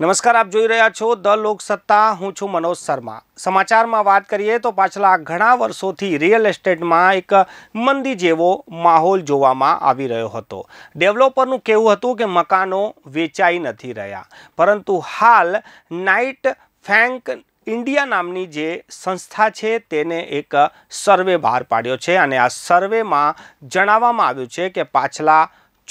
નમસ્કાર આપ જોઈ રહ્યા છો દ લોકસત્તા હું છું મનોજ શર્મા સમાચારમાં વાત કરીએ તો પાછલા ઘણા વર્ષોથી રિયલ એસ્ટેટમાં એક મંદી જેવો માહોલ જોવામાં આવી રહ્યો હતો ડેવલપરનું કહેવું હતું કે મકાનો વેચાઈ નથી રહ્યા પરંતુ હાલ નાઇટ ફેન્ક ઇન્ડિયા નામની જે સંસ્થા છે તેને એક સર્વે બહાર પાડ્યો છે અને આ સર્વેમાં જણાવવામાં આવ્યું છે કે પાછલા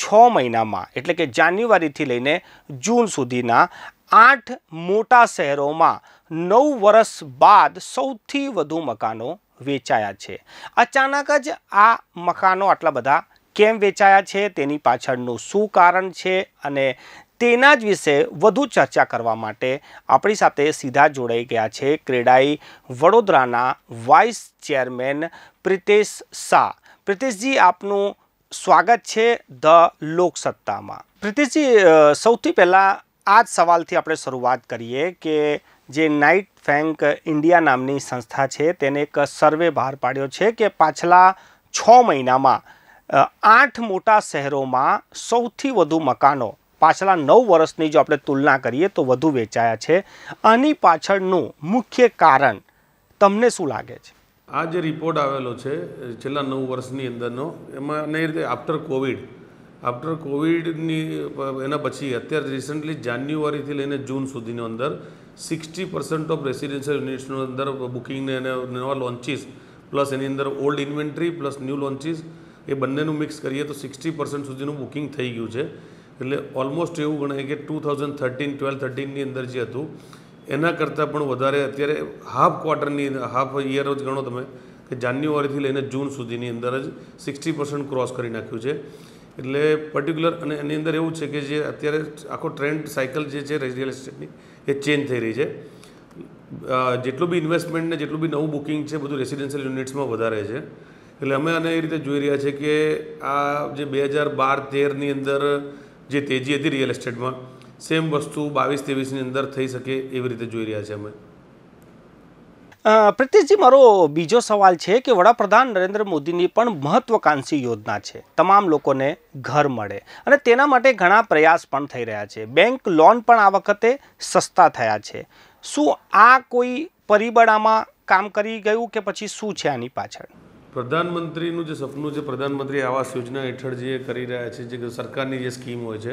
છ મહિનામાં એટલે કે જાન્યુઆરીથી લઈને જૂન સુધીના આઠ મોટા શહેરોમાં નવ વર્ષ બાદ સૌથી વધુ મકાનો વેચાયા છે અચાનક જ આ મકાનો આટલા બધા કેમ વેચાયા છે તેની પાછળનું શું કારણ છે અને તેના જ વિશે વધુ ચર્ચા કરવા માટે આપણી સાથે સીધા જોડાઈ ગયા છે ક્રેડાઈ વડોદરાના વાઇસ ચેરમેન પ્રિતેશ શાહ પ્રિતેશજી આપનું સ્વાગત છે ધ લોકસત્તામાં પ્રિતેશજી સૌથી પહેલાં આ જ સવાલથી આપણે શરૂઆત કરીએ કે જે નાઇટ ફેંક ઇન્ડિયા નામની સંસ્થા છે તેને એક સર્વે બહાર પાડ્યો છે કે પાછલા છ મહિનામાં આઠ મોટા શહેરોમાં સૌથી વધુ મકાનો પાછલા નવ વર્ષની જો આપણે તુલના કરીએ તો વધુ વેચાયા છે આની પાછળનું મુખ્ય કારણ તમને શું લાગે છે આ જે રિપોર્ટ આવેલો છે છેલ્લા નવ વર્ષની અંદરનો એમાં અને રીતે આફ્ટર કોવિડ આફ્ટર કોવિડની એના પછી અત્યારે રિસન્ટલી જાન્યુઆરીથી લઈને જૂન સુધીની અંદર સિક્સટી પર્સન્ટ ઓફ રેસિડેન્શિયલ યુનિટ્સની અંદર બુકિંગને અને નવા લોન્ચીસ પ્લસ એની અંદર old inventory plus new launches એ બંનેનું મિક્સ કરીએ તો સિક્સટી પર્સન્ટ સુધીનું બુકિંગ થઈ ગયું છે એટલે ઓલમોસ્ટ એવું ગણાય કે ટુ થાઉઝન્ડ થર્ટીન ટ્વેલ્વ થર્ટીનની અંદર જે હતું એના કરતાં પણ વધારે અત્યારે હાફ ક્વાર્ટરની હાફ ઇયર જ ગણો તમે કે જાન્યુઆરીથી લઈને જૂન સુધીની અંદર જ સિક્સટી પર્સન્ટ ક્રોસ કરી નાખ્યું છે એટલે પર્ટિક્યુલર અને એની અંદર એવું છે કે જે અત્યારે આખો ટ્રેન્ડ સાયકલ જે છે રિયલ એસ્ટેટની એ ચેન્જ થઈ રહી છે જેટલું બી ઇન્વેસ્ટમેન્ટ ને જેટલું બી નવું બુકિંગ છે બધું રેસિડેન્શિયલ યુનિટ્સમાં વધારે છે એટલે અમે આને એ રીતે જોઈ રહ્યા છે કે આ જે બે હજાર બાર તેરની અંદર જે તેજી હતી રિયલ એસ્ટેટમાં સેમ વસ્તુ બાવીસ ત્રેવીસની અંદર થઈ શકે એવી રીતે જોઈ રહ્યા છે અમે પ્રિતિશજી મારો બીજો સવાલ છે કે વડાપ્રધાન નરેન્દ્ર મોદીની પણ મહત્વકાંક્ષી યોજના છે તમામ લોકોને ઘર મળે અને તેના માટે ઘણા પ્રયાસ પણ થઈ રહ્યા છે બેંક લોન પણ આ વખતે સસ્તા થયા છે શું આ કોઈ પરિબળામાં કામ કરી ગયું કે પછી શું છે આની પાછળ પ્રધાનમંત્રીનું જે સપનું છે પ્રધાનમંત્રી આવાસ યોજના હેઠળ જે કરી રહ્યા છે જે સરકારની જે સ્કીમ હોય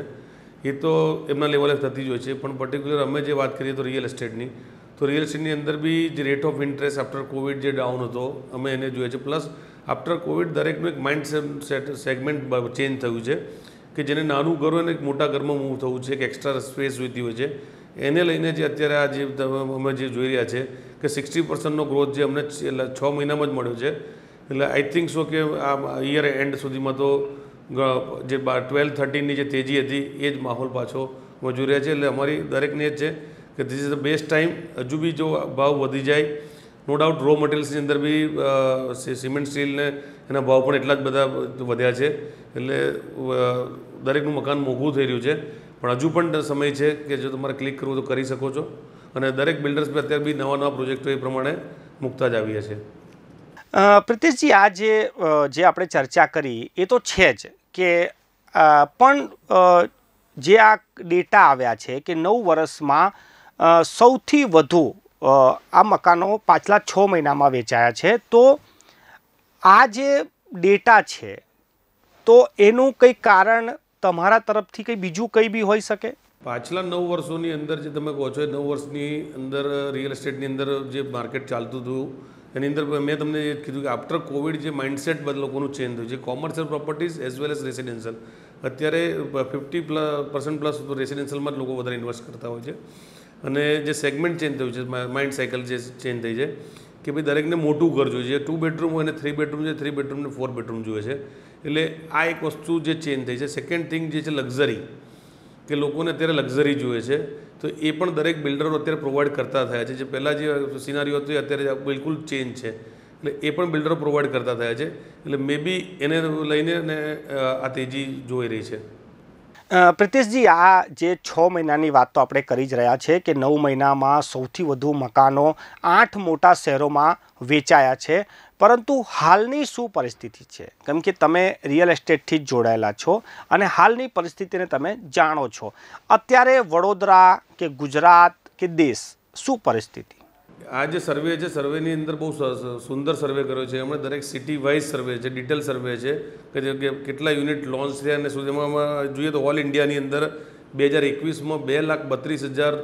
છે એ તો એમના લેવલે થતી જ હોય છે પણ પર્ટિક્યુલર અમે જે વાત કરીએ તો રિયલ એસ્ટેટની તો રિયલ એસ્ટેટની અંદર બી જે rate of interest after Covid જે ડાઉન હતો અમે એને જોઈએ છે પ્લસ આફ્ટર કોવિડ દરેકનું એક માઇન્ડ સેટ સેગમેન્ટ ચેન્જ થયું છે કે જેને નાનું ઘર હોય ને એક મોટા ઘરમાં મૂવ થવું છે કે એક્સ્ટ્રા સ્પેસ જોઈતી હોય છે એને લઈને જે અત્યારે આ જે અમે જે જોઈ રહ્યા છે કે સિક્સટી પર્સન્ટનો ગ્રોથ જે અમને છ મહિનામાં જ મળ્યો છે એટલે આઈ થિંક સો કે આ યર એન્ડ સુધીમાં તો જે ટ્વેલ્વ થર્ટીનની જે તેજી હતી એ જ માહોલ પાછો જોઈ રહ્યા છે એટલે અમારી દરેકને જ છે કે this is the best time હજુ બી જો ભાવ વધી જાય નો ડાઉટ રો મટીરિયલ્સની અંદર બી સિમેન્ટ સ્ટીલને એના ભાવ પણ એટલા જ બધા વધ્યા છે એટલે દરેકનું મકાન મોંઘું થઈ રહ્યું છે પણ હજુ પણ સમય છે કે જો તમારે ક્લિક કરવું તો કરી શકો છો અને દરેક બિલ્ડર્સ બી અત્યારે બી નવા નવા પ્રોજેક્ટો એ પ્રમાણે મૂકતા જ આવ્યા છે પ્રિતેશજી આ જે આપણે ચર્ચા કરી એ તો છે જ કે પણ જે આ ડેટા આવ્યા છે કે નવ વર્ષમાં સૌથી વધુ આ મકાનો પાછલા છ મહિનામાં વેચાયા છે તો આ જે ડેટા છે તો એનું કંઈ કારણ તમારા તરફથી કંઈ બીજું કંઈ બી હોઈ શકે પાછલા નવ વર્ષોની અંદર જે તમે કહો છો એ નવ વર્ષની અંદર રિયલ એસ્ટેટની અંદર જે માર્કેટ ચાલતું હતું એની અંદર મેં તમને કીધું કે આફ્ટર કોવિડ જે માઇન્ડસેટ બધા લોકોનું ચેન્જ થયું છે commercial properties as well as residential અત્યારે ફિફ્ટી પ્લસ પર્સન્ટ પ્લસ રેસિડેન્શિયલમાં જ લોકો વધારે ઇન્વેસ્ટ કરતા હોય છે અને જે સેગમેન્ટ ચેન્જ થયું છે માઇન્ડ સાયકલ જે ચેન્જ થઈ છે કે ભાઈ દરેકને મોટું ઘર જોઈએ છે ટુ બેડરૂમ હોય અને થ્રી બેડરૂમ છે થ્રી બેડરૂમને ફોર બેડરૂમ જોઈએ છે એટલે આ એક વસ્તુ જે ચેન્જ થઈ છે સેકન્ડ થિંગ જે છે લક્ઝરી કે લોકોને અત્યારે લક્ઝરી જોઈએ છે તો એ પણ દરેક બિલ્ડરો અત્યારે પ્રોવાઈડ કરતા થયા છે જે પહેલાં જે સિનારીઓ હતું અત્યારે બિલકુલ ચેન્જ છે એટલે એ પણ બિલ્ડરો પ્રોવાઈડ કરતા થયા છે એટલે મે બી એને લઈને અને આ તેજી જોઈ રહી છે પ્રિતેશજી આ જે છ મહિનાની વાત તો આપણે કરી જ રહ્યા છે કે નવ મહિનામાં સૌથી વધુ મકાનો આઠ મોટા શહેરોમાં વેચાયા છે પરંતુ હાલની શું પરિસ્થિતિ છે કેમ કે તમે રિયલ એસ્ટેટથી જ જોડાયેલા છો અને હાલની પરિસ્થિતિને તમે જાણો છો અત્યારે વડોદરા કે ગુજરાત કે દેશ શું પરિસ્થિતિ આ જે સર્વે છે સર્વેની અંદર બહુ સુંદર સર્વે કર્યો છે એમણે દરેક સિટી વાઇઝ સર્વે છે ડિટેલ સર્વે છે કે જે કેટલા યુનિટ લોન્ચ થયા અને સુધીમાં જોઈએ તો ઓલ ઇન્ડિયાની અંદર બે હજાર એકવીસમાં બે લાખ બત્રીસ હજાર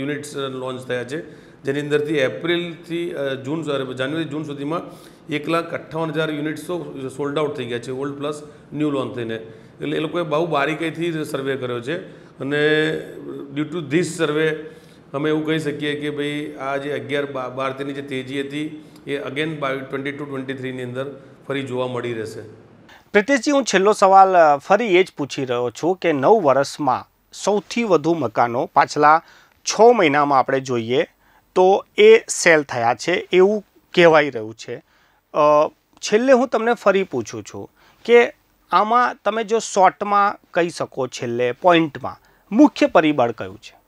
યુનિટ્સ લોન્ચ થયા છે જેની અંદરથી એપ્રિલથી જૂન જાન્યુઆરી જૂન સુધીમાં એક લાખ અઠ્ઠાવન હજાર યુનિટ્સ સોલ્ડ આઉટ થઈ ગયા છે ઓલ્ડ પ્લસ ન્યૂ લોન થઈને એટલે એ લોકોએ બહુ બારીકાઈથી સર્વે કર્યો છે અને ડ્યુ ટુ ધીસ સર્વે અમે એવું કહી શકીએ કે ભાઈ આ જે અગિયાર બારતીની જે તેજી હતી એ again by twenty two twenty થ્રીની અંદર ફરી જોવા મળી રહેશે પ્રિતેશજી હું છેલ્લો સવાલ ફરી એ જ પૂછી રહ્યો છું કે નવ વર્ષમાં સૌથી વધુ મકાનો પાછલા છ મહિનામાં આપણે જોઈએ તો એ સેલ થયા છે એવું કહેવાઈ રહ્યું છે છેલ્લે હું તમને ફરી પૂછું છું કે આમાં તમે જો શોર્ટમાં કહી શકો છેલ્લે પોઈન્ટમાં મુખ્ય પરિબળ કયું છે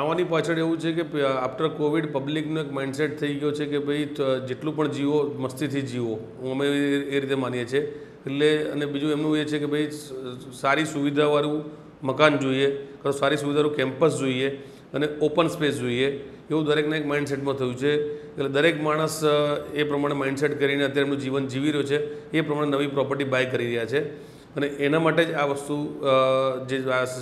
આવાની પાછળ એવું છે કે આફ્ટર કોવિડ પબ્લિકનો એક માઇન્ડસેટ થઈ ગયો છે કે ભાઈ જેટલું પણ જીવો મસ્તીથી જીવો હું અમે એ રીતે માનીએ છીએ એટલે અને બીજું એમનું એ છે કે ભાઈ સારી સુવિધાવાળું મકાન જોઈએ કાં સારી સુવિધાવાળું કેમ્પસ જોઈએ અને ઓપન સ્પેસ જોઈએ એવું દરેકને એક માઇન્ડસેટમાં થયું છે એટલે દરેક માણસ એ પ્રમાણે માઇન્ડસેટ કરીને અત્યારે એમનું જીવન જીવી રહ્યો છે એ પ્રમાણે નવી પ્રોપર્ટી બાય કરી રહ્યા છે અને એના માટે જ આ વસ્તુ જે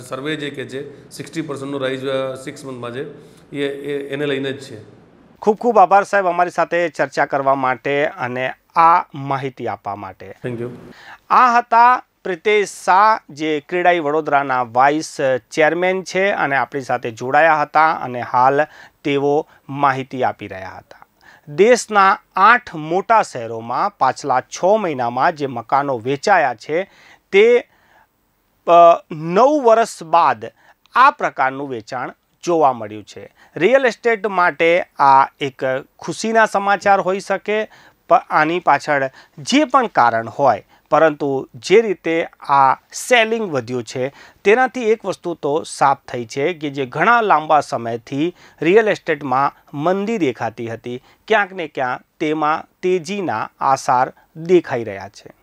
સર્વે જે કે છે સિક્સટી પર્સન્ટનો રાઇઝ સિક્સ મંથમાં છે એ એને લઈને જ છે ખૂબ ખૂબ આભાર સાહેબ અમારી સાથે ચર્ચા કરવા માટે અને આ માહિતી આપવા માટે થેન્ક યુ આ હતા પ્રિતેશ શાહ જે ક્રીડાઈ વડોદરાના વાઇસ ચેરમેન છે અને આપણી સાથે જોડાયા હતા અને હાલ તેઓ માહિતી આપી રહ્યા હતા દેશના આઠ મોટા શહેરોમાં પાછલા છ મહિનામાં જે મકાનો વેચાયા છે તે નવ વર્ષ બાદ આ પ્રકારનું વેચાણ જોવા મળ્યું છે રિયલ એસ્ટેટ માટે આ એક ખુશીના સમાચાર હોઈ શકે આની પાછળ જે પણ કારણ હોય પરંતુ જે રીતે આ સેલિંગ વધ્યું છે તેનાથી એક વસ્તુ તો સાફ થઈ છે કે જે ઘણા લાંબા સમયથી રિયલ એસ્ટેટમાં મંદી દેખાતી હતી ક્યાંક ને ક્યાંક તેમાં તેજીના આસાર દેખાઈ રહ્યા છે